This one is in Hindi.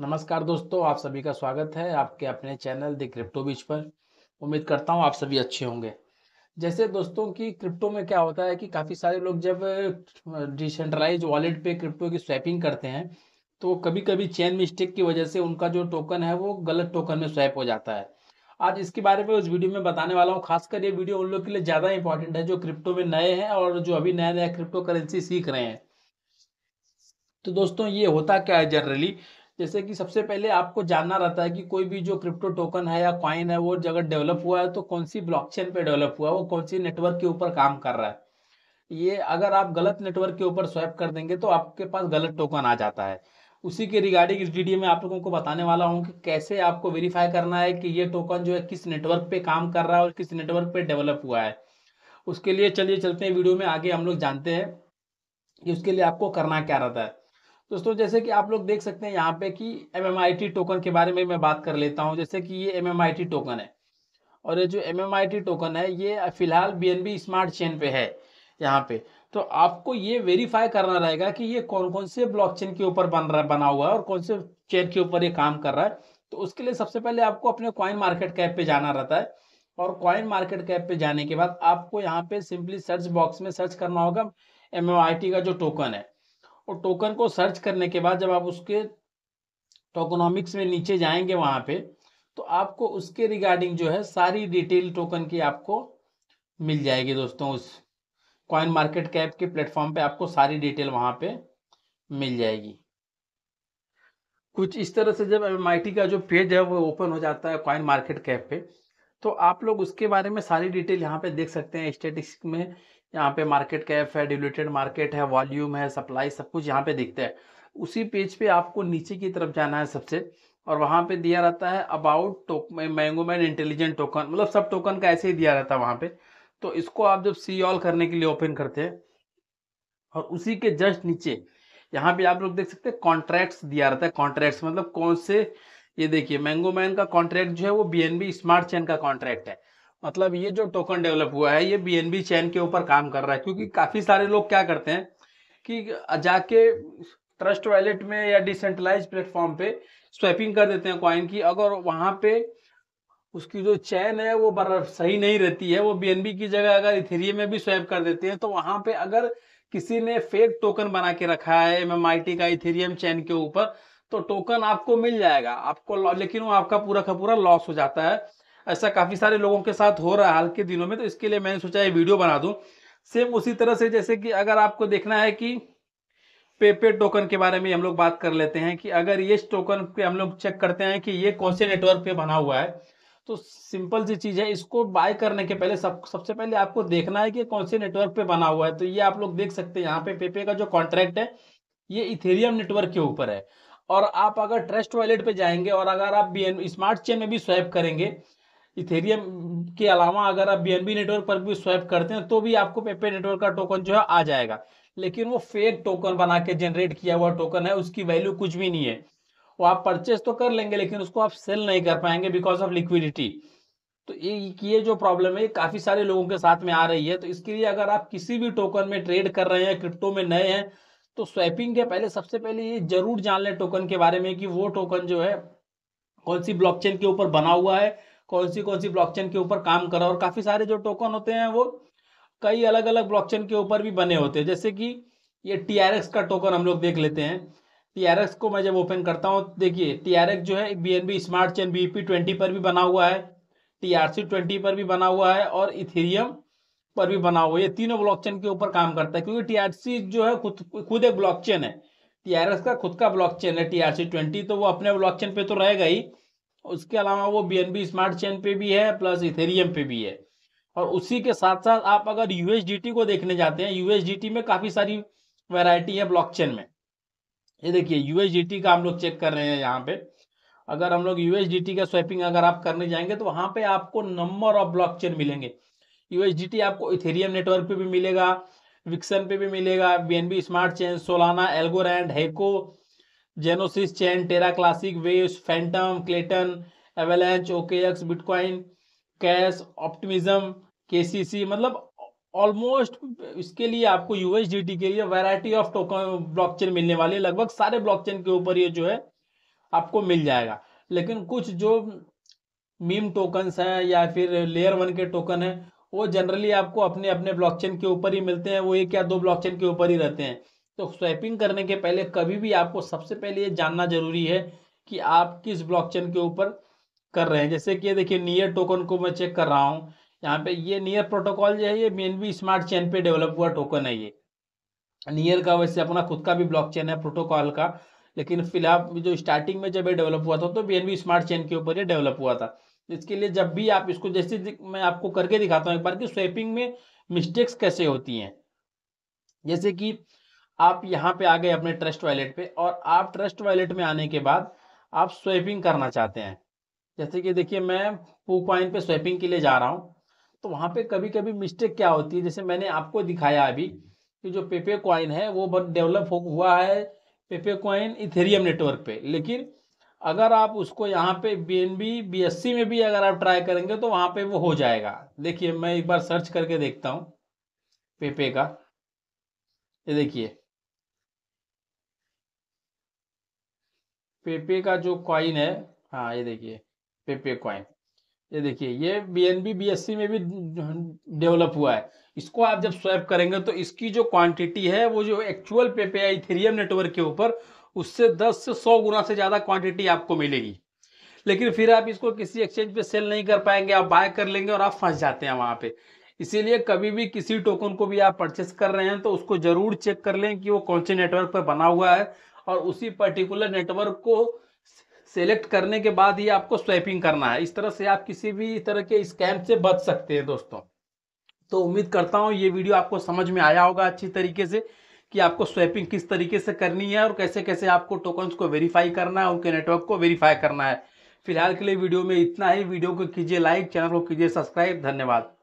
नमस्कार दोस्तों आप सभी का स्वागत है आपके अपने चैनल द क्रिप्टो बीच पर उम्मीद करता हूं आप सभी अच्छे होंगे जैसे दोस्तों की क्रिप्टो में क्या होता है कि काफ़ी सारे लोग जब डिसेंट्रलाइज वॉलेट पे क्रिप्टो की स्वैपिंग करते हैं तो कभी कभी चेन मिस्टेक की वजह से उनका जो टोकन है वो गलत टोकन में स्वैप हो जाता है आज इसके बारे में उस वीडियो में बताने वाला हूँ खासकर ये वीडियो उन लोग के लिए ज़्यादा इंपॉर्टेंट है जो क्रिप्टो में नए हैं और जो अभी नया नया क्रिप्टो करेंसी सीख रहे हैं तो दोस्तों ये होता क्या है जनरली जैसे कि सबसे पहले आपको जानना रहता है कि कोई भी जो क्रिप्टो टोकन है या कॉइन है वो जगह डेवलप हुआ है तो कौन सी ब्लॉकचेन पे डेवलप हुआ है वो कौन सी नेटवर्क के ऊपर काम कर रहा है ये अगर आप गलत नेटवर्क के ऊपर स्वैप कर देंगे तो आपके पास गलत टोकन आ जाता है उसी के रिगार्डिंग इस वीडियो में आप लोगों को बताने वाला हूँ कि कैसे आपको वेरीफाई करना है कि ये टोकन जो है किस नेटवर्क पे काम कर रहा है और किस नेटवर्क पे डेवलप हुआ है उसके लिए चलिए चलते हैं वीडियो में आगे हम लोग जानते हैं कि उसके लिए आपको करना क्या रहता है दोस्तों जैसे कि आप लोग देख सकते हैं यहाँ पे कि एम टोकन के बारे में मैं बात कर लेता हूँ जैसे कि ये एम टोकन है और ये जो एम टोकन है ये फिलहाल बी स्मार्ट चेन पे है यहाँ पे तो आपको ये वेरीफाई करना रहेगा कि ये कौन कौन से ब्लॉकचेन के ऊपर बन रहा बना हुआ है और कौन से चेन के ऊपर ये काम कर रहा है तो उसके लिए सबसे पहले आपको अपने कॉइन मार्केट कैप पे जाना रहता है और कॉइन मार्केट कैप पे जाने के बाद आपको यहाँ पे सिंपली सर्च बॉक्स में सर्च करना होगा एम का जो टोकन है और टोकन को सर्च करने के बाद जब आप उसके टोकोनॉमिक्स में नीचे जाएंगे वहां पे तो आपको उसके रिगार्डिंग जो है सारी डिटेल टोकन की आपको मिल जाएगी दोस्तों उस कॉइन मार्केट कैप के प्लेटफॉर्म पे आपको सारी डिटेल वहां पे मिल जाएगी कुछ इस तरह से जब एम का जो पेज है वो ओपन हो जाता है कॉइन मार्केट कैप पे तो आप लोग उसके बारे में सारी डिटेल यहाँ पे देख सकते हैं स्टेटिक्स में यहाँ पे मार्केट कैप है डिलेटेड मार्केट है वॉल्यूम है सप्लाई सब कुछ यहाँ पे दिखता है उसी पेज पे आपको नीचे की तरफ जाना है सबसे और वहाँ पे दिया रहता है अबाउट टोक मैंगोमैन इंटेलिजेंट टोकन मतलब सब टोकन का ऐसे ही दिया रहता है वहाँ पे तो इसको आप जब सी ऑल करने के लिए ओपन करते हैं और उसी के जस्ट नीचे यहाँ पे आप लोग देख सकते हैं कॉन्ट्रैक्ट्स दिया रहता है कॉन्ट्रैक्ट्स मतलब कौन से ये देखिए मैंगोमैन का कॉन्ट्रैक्ट जो है वो बी स्मार्ट चेन का कॉन्ट्रैक्ट है मतलब ये जो टोकन डेवलप हुआ है ये बीएनबी चैन के ऊपर काम कर रहा है क्योंकि काफ़ी सारे लोग क्या करते हैं कि जाके ट्रस्ट वैलेट में या डिसेंट्रलाइज प्लेटफॉर्म पे स्वैपिंग कर देते हैं कॉइन की अगर वहां पे उसकी जो चैन है वो बर्फ सही नहीं रहती है वो बीएनबी की जगह अगर इथेरियम में भी स्वैप कर देते हैं तो वहां पे अगर किसी ने फेक टोकन बना के रखा है एम का इथेरियम चैन के ऊपर तो टोकन आपको मिल जाएगा आपको लेकिन वो आपका पूरा का पूरा लॉस हो जाता है ऐसा काफ़ी सारे लोगों के साथ हो रहा है हाल के दिनों में तो इसके लिए मैंने सोचा ये वीडियो बना दूँ सेम उसी तरह से जैसे कि अगर आपको देखना है कि पेपे टोकन के बारे में हम लोग बात कर लेते हैं कि अगर ये टोकन पे हम लोग चेक करते हैं कि ये कौन से नेटवर्क पे बना हुआ है तो सिंपल सी चीज़ है इसको बाय करने के पहले सब सबसे पहले आपको देखना है कि कौन से नेटवर्क पे बना हुआ है तो ये आप लोग देख सकते हैं यहाँ पे पेपे का जो कॉन्ट्रैक्ट है ये इथेरियम नेटवर्क के ऊपर है और आप अगर ट्रस्ट वॉलेट पे जाएंगे और अगर आप बी स्मार्ट चेन में भी स्वैप करेंगे इथेरियम के अलावा अगर आप बी नेटवर्क पर भी स्वैप करते हैं तो भी आपको पेपे नेटवर्क का टोकन जो है आ जाएगा लेकिन वो फेक टोकन बना के जनरेट किया हुआ टोकन है उसकी वैल्यू कुछ भी नहीं है वो आप परचेस तो कर लेंगे लेकिन उसको आप सेल नहीं कर पाएंगे बिकॉज ऑफ लिक्विडिटी तो ये ये जो प्रॉब्लम है ये काफ़ी सारे लोगों के साथ में आ रही है तो इसके लिए अगर आप किसी भी टोकन में ट्रेड कर रहे हैं क्रिप्टो में नए हैं तो स्वैपिंग के पहले सबसे पहले ये जरूर जान लें टोकन के बारे में कि वो टोकन जो है कौन सी ब्लॉकचेन के ऊपर बना हुआ है कौन सी कौन सी ब्लॉकचेन के ऊपर काम करा और काफ़ी सारे जो टोकन होते हैं वो कई अलग अलग ब्लॉकचेन के ऊपर भी बने होते हैं जैसे कि ये टी का टोकन हम लोग देख लेते हैं टी को मैं जब ओपन करता हूँ देखिए टी जो है B smart chain B twenty पर भी बना हुआ है टी आर ट्वेंटी पर भी बना हुआ है और इथेरियम पर भी बना हुआ है ये तीनों ब्लॉकचेन के ऊपर काम करता है क्योंकि टी जो है खुद खुद एक ब्लॉकचेन है टीआरएस का खुद का ब्लॉकचेन है टीआरसी ट्वेंटी तो वो अपने ब्लॉकचेन पे तो रहेगा ही उसके अलावा वो बी स्मार्ट चेन पे भी है प्लस इथेरियम पे भी है और उसी के साथ साथ आप अगर यूएसडीटी को देखने जाते हैं यूएसडीटी में काफ़ी सारी वेराइटी है ब्लॉकचेन में ये देखिए यूएसडीटी का हम लोग चेक कर रहे हैं यहाँ पे अगर हम लोग यूएसडीटी का स्वैपिंग अगर आप करने जाएंगे तो वहां पे आपको नंबर ऑफ ब्लॉकचेन मिलेंगे यूएसडीटी आपको इथेरियम नेटवर्क पे भी मिलेगा विक्सन पे भी मिलेगा BNB smart chain Solana Algorand Heco Gnosis chain Terra Classic Waves Fantom Klaytn Avalanche OKX Bitcoin cash Optimism KCC मतलब ऑलमोस्ट इसके लिए आपको यूएसडीटी के लिए वैरायटी ऑफ टोकन ब्लॉकचेन मिलने वाली है लगभग सारे ब्लॉकचेन के ऊपर ये जो है आपको मिल जाएगा लेकिन कुछ जो मीम टोकन्स हैं या फिर लेयर वन के टोकन हैं वो जनरली आपको अपने अपने ब्लॉकचेन के ऊपर ही मिलते हैं वो एक या दो ब्लॉकचेन के ऊपर ही रहते हैं तो स्वैपिंग करने के पहले कभी भी आपको सबसे पहले ये जानना जरूरी है कि आप किस ब्लॉकचेन के ऊपर कर रहे हैं जैसे कि देखिए नियर टोकन को मैं चेक कर रहा हूँ यहाँ पे ये नियर प्रोटोकॉल जो है ये मेनली स्मार्ट चेन पे डेवलप हुआ टोकन है ये नियर का वैसे अपना खुद का भी ब्लॉकचेन है प्रोटोकॉल का लेकिन फिलहाल जो स्टार्टिंग में जब ये डेवलप हुआ था तो बी स्मार्ट चेन के ऊपर ये डेवलप हुआ था इसके लिए जब भी आप इसको जैसे मैं आपको करके दिखाता हूँ एक बार कि स्वेपिंग में मिस्टेक्स कैसे होती हैं जैसे कि आप यहाँ पे आ गए अपने ट्रस्ट वॉलेट पे और आप ट्रस्ट वॉलेट में आने के बाद आप स्वेपिंग करना चाहते हैं जैसे कि देखिए मैं पू कॉइन पे स्वेपिंग के लिए जा रहा हूँ तो वहाँ पे कभी कभी मिस्टेक क्या होती है जैसे मैंने आपको दिखाया अभी कि जो पेपे कॉइन है वो डेवलप हुआ है पेपे कॉइन इथेरियम नेटवर्क पे लेकिन अगर आप उसको यहाँ पे B N B B S C में भी अगर आप ट्राई करेंगे तो वहाँ पे वो हो जाएगा देखिए मैं एक बार सर्च करके देखता हूँ पेपे का ये देखिए पेपे का जो कॉइन है हाँ ये देखिए पेपे कॉइन ये देखिए ये B N B B S C में भी डेवलप हुआ है इसको आप जब स्वैप करेंगे तो इसकी जो क्वांटिटी है वो जो एक्चुअल पेपे है इथेरियम नेटवर्क के ऊपर उससे 10 से 100 गुना से ज़्यादा क्वांटिटी आपको मिलेगी लेकिन फिर आप इसको किसी एक्सचेंज पे सेल नहीं कर पाएंगे आप बाय कर लेंगे और आप फंस जाते हैं वहाँ पे इसीलिए कभी भी किसी टोकन को भी आप परचेस कर रहे हैं तो उसको जरूर चेक कर लें कि वो कौन से नेटवर्क पर बना हुआ है और उसी पर्टिकुलर नेटवर्क को सेलेक्ट करने के बाद ही आपको स्वैपिंग करना है इस तरह से आप किसी भी तरह के स्कैम से बच सकते हैं दोस्तों तो उम्मीद करता हूँ ये वीडियो आपको समझ में आया होगा अच्छी तरीके से कि आपको स्वैपिंग किस तरीके से करनी है और कैसे कैसे आपको टोकन्स को वेरीफाई करना है उनके नेटवर्क को वेरीफाई करना है फिलहाल के लिए वीडियो में इतना ही वीडियो को कीजिए लाइक चैनल को कीजिए सब्सक्राइब धन्यवाद